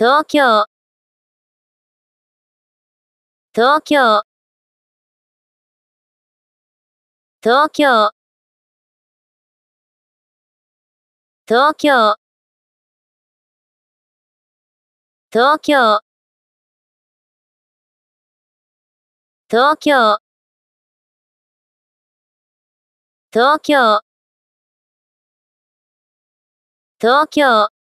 東京東京東京東京東京東京東京東京